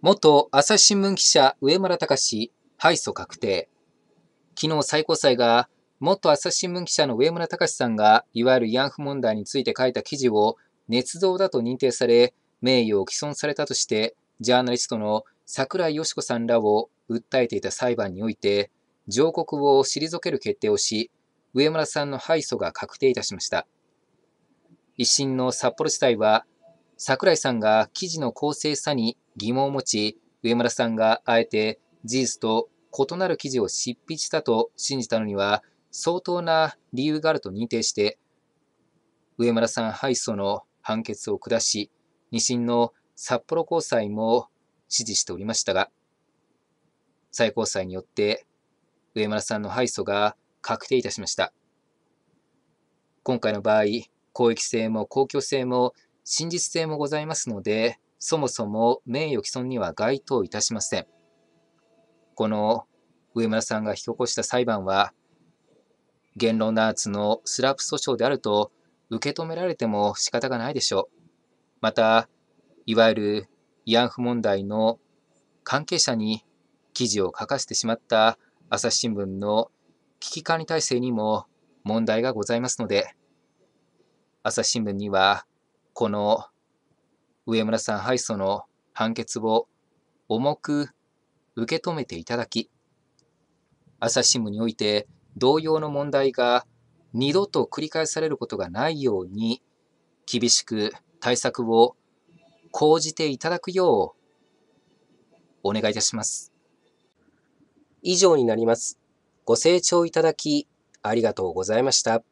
元朝日新聞記者上村隆敗訴確定。昨日最高裁が元朝日新聞記者の上村隆さんがいわゆる慰安婦問題について書いた記事を捏造だと認定され名誉を毀損されたとしてジャーナリストの桜井よし子さんらを訴えていた裁判において上告を退ける決定をし上村さんの敗訴が確定いたしました。一審の札幌地裁は桜井さんが記事の公正さに疑問を持ち、上村さんがあえて事実と異なる記事を執筆したと信じたのには相当な理由があると認定して、上村さん敗訴の判決を下し、二審の札幌高裁も支持しておりましたが、最高裁によって上村さんの敗訴が確定いたしました。今回の場合、公益性も公共性も真実性もございますので、そもそも名誉毀損には該当いたしません。この上村さんが引き起こした裁判は、言論弾圧のスラップ訴訟であると受け止められても仕方がないでしょう。また、いわゆる慰安婦問題の関係者に記事を書かせてしまった朝日新聞の危機管理体制にも問題がございますので、朝日新聞にはこの上村さん敗訴の判決を重く受け止めていただき、朝日新聞において同様の問題が二度と繰り返されることがないように厳しく対策を講じていただくようお願いいたします。以上になります。ご清聴いただきありがとうございました。